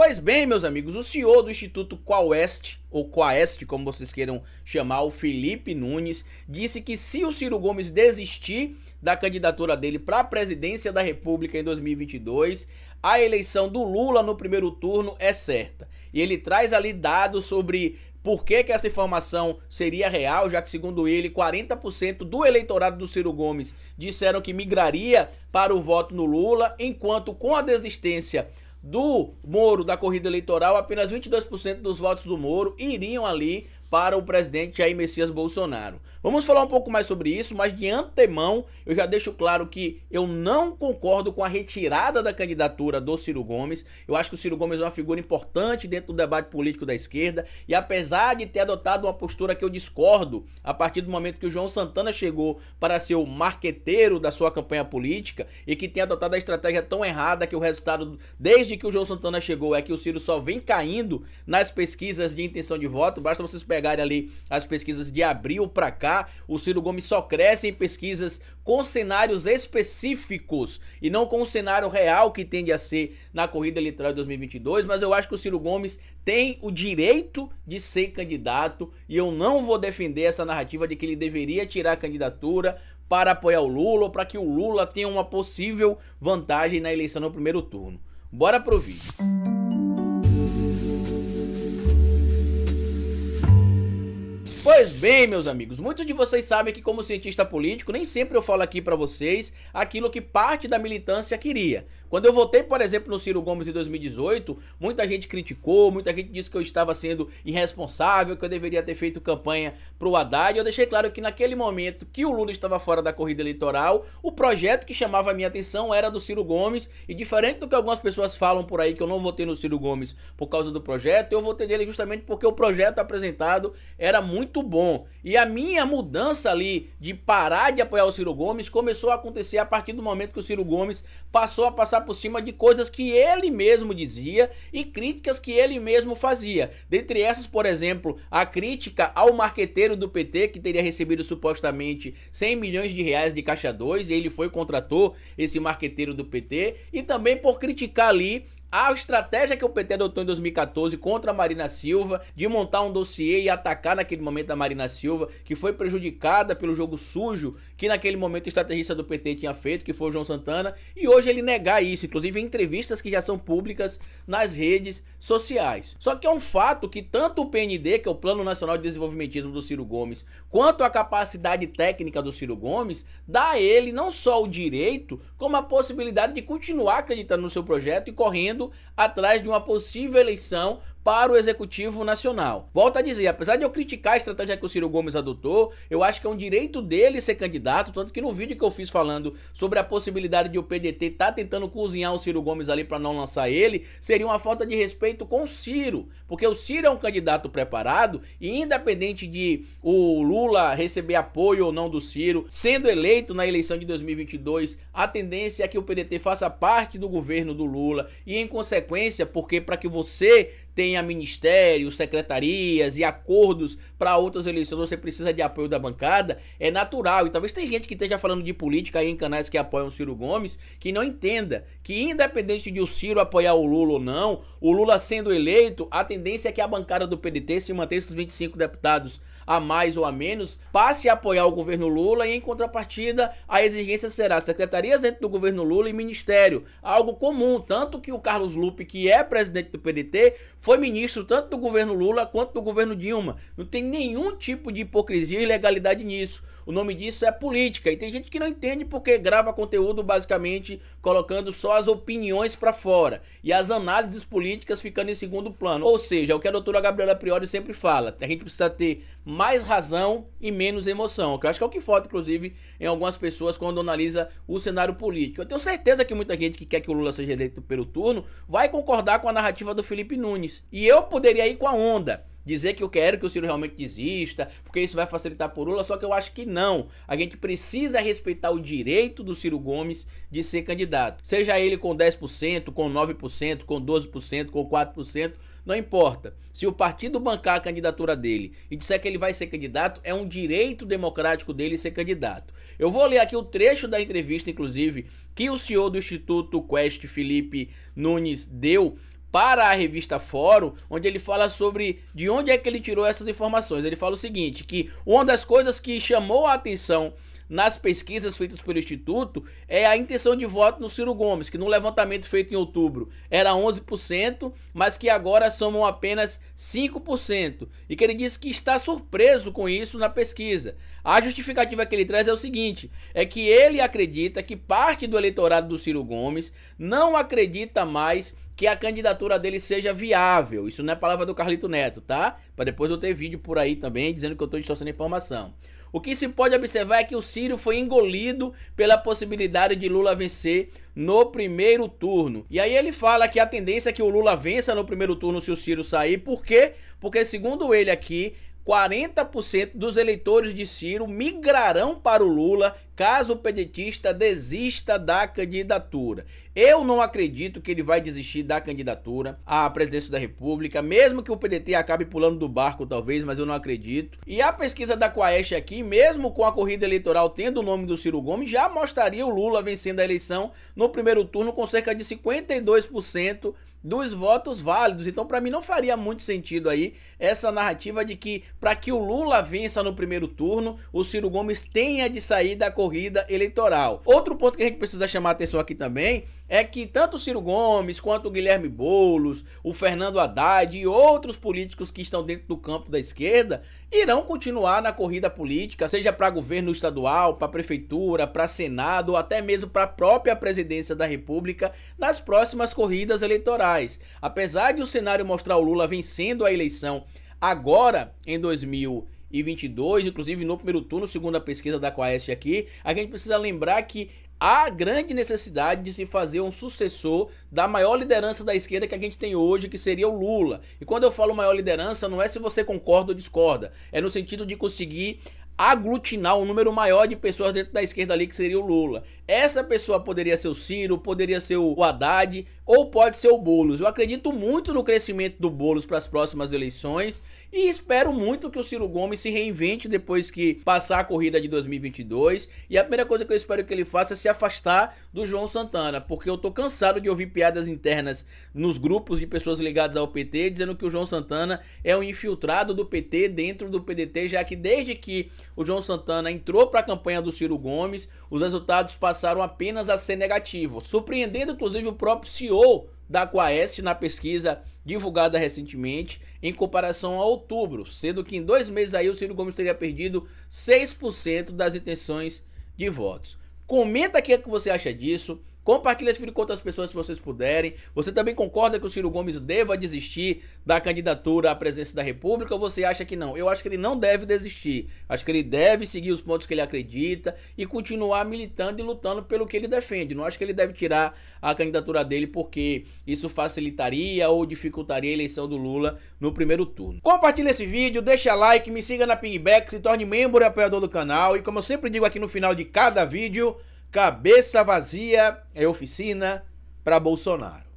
Pois bem, meus amigos, o senhor do Instituto Qualest, ou Quaest, como vocês queiram chamar, o Felipe Nunes, disse que se o Ciro Gomes desistir da candidatura dele para a presidência da República em 2022, a eleição do Lula no primeiro turno é certa. E ele traz ali dados sobre por que, que, essa informação seria real, já que, segundo ele, 40% do eleitorado do Ciro Gomes disseram que migraria para o voto no Lula, enquanto com a desistência do Moro da corrida eleitoral, apenas 22% dos votos do Moro iriam ali para o presidente Jair Messias Bolsonaro. Vamos falar um pouco mais sobre isso, mas de antemão eu já deixo claro que eu não concordo com a retirada da candidatura do Ciro Gomes. Eu acho que o Ciro Gomes é uma figura importante dentro do debate político da esquerda e apesar de ter adotado uma postura que eu discordo a partir do momento que o João Santana chegou para ser o marqueteiro da sua campanha política e que tem adotado a estratégia tão errada que o resultado desde que o João Santana chegou é que o Ciro só vem caindo nas pesquisas de intenção de voto. Basta vocês esperar pegarem ali as pesquisas de abril para cá, o Ciro Gomes só cresce em pesquisas com cenários específicos e não com o cenário real que tende a ser na corrida eleitoral de 2022, mas eu acho que o Ciro Gomes tem o direito de ser candidato e eu não vou defender essa narrativa de que ele deveria tirar a candidatura para apoiar o Lula ou para que o Lula tenha uma possível vantagem na eleição no primeiro turno. Bora pro vídeo. Pois bem, meus amigos, muitos de vocês sabem que como cientista político, nem sempre eu falo aqui para vocês aquilo que parte da militância queria. Quando eu votei, por exemplo, no Ciro Gomes em 2018, muita gente criticou, muita gente disse que eu estava sendo irresponsável, que eu deveria ter feito campanha pro Haddad. Eu deixei claro que naquele momento que o Lula estava fora da corrida eleitoral, o projeto que chamava a minha atenção era do Ciro Gomes, e diferente do que algumas pessoas falam por aí que eu não votei no Ciro Gomes por causa do projeto, eu votei nele justamente porque o projeto apresentado era muito muito bom. E a minha mudança ali de parar de apoiar o Ciro Gomes começou a acontecer a partir do momento que o Ciro Gomes passou a passar por cima de coisas que ele mesmo dizia e críticas que ele mesmo fazia. Dentre essas, por exemplo, a crítica ao marqueteiro do PT que teria recebido supostamente 100 milhões de reais de caixa 2 e ele foi contratou esse marqueteiro do PT e também por criticar ali a estratégia que o PT adotou em 2014 contra a Marina Silva, de montar um dossiê e atacar naquele momento a Marina Silva, que foi prejudicada pelo jogo sujo que naquele momento o estrategista do PT tinha feito, que foi o João Santana, e hoje ele negar isso, inclusive em entrevistas que já são públicas nas redes sociais. Só que é um fato que tanto o PND, que é o Plano Nacional de Desenvolvimentismo do Ciro Gomes, quanto a capacidade técnica do Ciro Gomes, dá a ele não só o direito, como a possibilidade de continuar acreditando no seu projeto e correndo correndo atrás de uma possível eleição para o Executivo Nacional. Volto a dizer, apesar de eu criticar a estratégia que o Ciro Gomes adotou, eu acho que é um direito dele ser candidato, tanto que no vídeo que eu fiz falando sobre a possibilidade de o PDT estar tá tentando cozinhar o Ciro Gomes ali para não lançar ele, seria uma falta de respeito com o Ciro, porque o Ciro é um candidato preparado e independente de o Lula receber apoio ou não do Ciro, sendo eleito na eleição de 2022, a tendência é que o PDT faça parte do governo do Lula e em consequência, porque para que você tenha ministérios, secretarias e acordos para outras eleições, você precisa de apoio da bancada, é natural. E talvez tem gente que esteja falando de política aí em canais que apoiam o Ciro Gomes, que não entenda que independente de o Ciro apoiar o Lula ou não, o Lula sendo eleito, a tendência é que a bancada do PDT se mantenha esses 25 deputados a mais ou a menos, passe a apoiar o governo Lula e, em contrapartida, a exigência será secretarias dentro do governo Lula e ministério. Algo comum, tanto que o Carlos Lupe, que é presidente do PDT, foi ministro tanto do governo Lula quanto do governo Dilma. Não tem nenhum tipo de hipocrisia e ilegalidade nisso. O nome disso é política. E tem gente que não entende porque grava conteúdo basicamente colocando só as opiniões para fora e as análises políticas ficando em segundo plano. Ou seja, é o que a doutora Gabriela Priori sempre fala, a gente precisa ter mais razão e menos emoção, que eu acho que é o que falta inclusive em algumas pessoas quando analisa o cenário político. Eu tenho certeza que muita gente que quer que o Lula seja eleito pelo turno vai concordar com a narrativa do Felipe Nunes. E eu poderia ir com a onda dizer que eu quero que o Ciro realmente desista, porque isso vai facilitar por Lula, só que eu acho que não. A gente precisa respeitar o direito do Ciro Gomes de ser candidato. Seja ele com 10%, com 9%, com 12%, com 4%, não importa. Se o partido bancar a candidatura dele e disser que ele vai ser candidato, é um direito democrático dele ser candidato. Eu vou ler aqui o trecho da entrevista, inclusive, que o CEO do Instituto Quest, Felipe Nunes, deu para a revista Fórum, onde ele fala sobre de onde é que ele tirou essas informações. Ele fala o seguinte, que uma das coisas que chamou a atenção nas pesquisas feitas pelo Instituto é a intenção de voto no Ciro Gomes, que no levantamento feito em outubro era 11%, mas que agora somam apenas 5%, e que ele diz que está surpreso com isso na pesquisa. A justificativa que ele traz é o seguinte: é que ele acredita que parte do eleitorado do Ciro Gomes não acredita mais que a candidatura dele seja viável. Isso não é palavra do Carlito Neto, tá? Para depois eu ter vídeo por aí também dizendo que eu estou distorcendo informação. O que se pode observar é que o Ciro foi engolido pela possibilidade de Lula vencer no primeiro turno. E aí ele fala que a tendência é que o Lula vença no primeiro turno se o Ciro sair. Por quê? Porque, segundo ele aqui, 40% dos eleitores de Ciro migrarão para o Lula caso o pedetista desista da candidatura. Eu não acredito que ele vai desistir da candidatura à presidência da República, mesmo que o PDT acabe pulando do barco, talvez, mas eu não acredito. E a pesquisa da Quaest aqui, mesmo com a corrida eleitoral tendo o nome do Ciro Gomes, já mostraria o Lula vencendo a eleição no primeiro turno com cerca de 52% dos votos válidos. Então, para mim, não faria muito sentido aí essa narrativa de que para que o Lula vença no primeiro turno, o Ciro Gomes tenha de sair da corrida eleitoral. Outro ponto que a gente precisa chamar atenção aqui também é que tanto o Ciro Gomes, quanto o Guilherme Boulos, o Fernando Haddad e outros políticos que estão dentro do campo da esquerda irão continuar na corrida política, seja para governo estadual, para prefeitura, para senado, ou até mesmo para a própria presidência da República nas próximas corridas eleitorais. Apesar de o cenário mostrar o Lula vencendo a eleição agora em 2022, e 22, inclusive no primeiro turno, segundo a pesquisa da Quaest aqui, a gente precisa lembrar que há grande necessidade de se fazer um sucessor da maior liderança da esquerda que a gente tem hoje, que seria o Lula. E quando eu falo maior liderança, não é se você concorda ou discorda, é no sentido de conseguir aglutinar um número maior de pessoas dentro da esquerda ali, que seria o Lula. Essa pessoa poderia ser o Ciro, poderia ser o Haddad, ou pode ser o Boulos. Eu acredito muito no crescimento do Boulos para as próximas eleições e espero muito que o Ciro Gomes se reinvente depois que passar a corrida de 2022. E a primeira coisa que eu espero que ele faça é se afastar do João Santana, porque eu tô cansado de ouvir piadas internas nos grupos de pessoas ligadas ao PT dizendo que o João Santana é um infiltrado do PT dentro do PDT, já que desde que o João Santana entrou para a campanha do Ciro Gomes, os resultados passaram apenas a ser negativos, surpreendendo inclusive o próprio CEO da Quaest na pesquisa divulgada recentemente em comparação a outubro, sendo que em dois meses aí o Ciro Gomes teria perdido 6% das intenções de votos. Comenta aqui o é que você acha disso. Compartilhe esse vídeo com outras pessoas se vocês puderem. Você também concorda que o Ciro Gomes deva desistir da candidatura à presidência da República ou você acha que não? Eu acho que ele não deve desistir. Acho que ele deve seguir os pontos que ele acredita e continuar militando e lutando pelo que ele defende. Não acho que ele deve tirar a candidatura dele porque isso facilitaria ou dificultaria a eleição do Lula no primeiro turno. Compartilhe esse vídeo, deixa like, me siga na Pingback, se torne membro e apoiador do canal e como eu sempre digo aqui no final de cada vídeo, Cabeça vazia é oficina para Bolsonaro.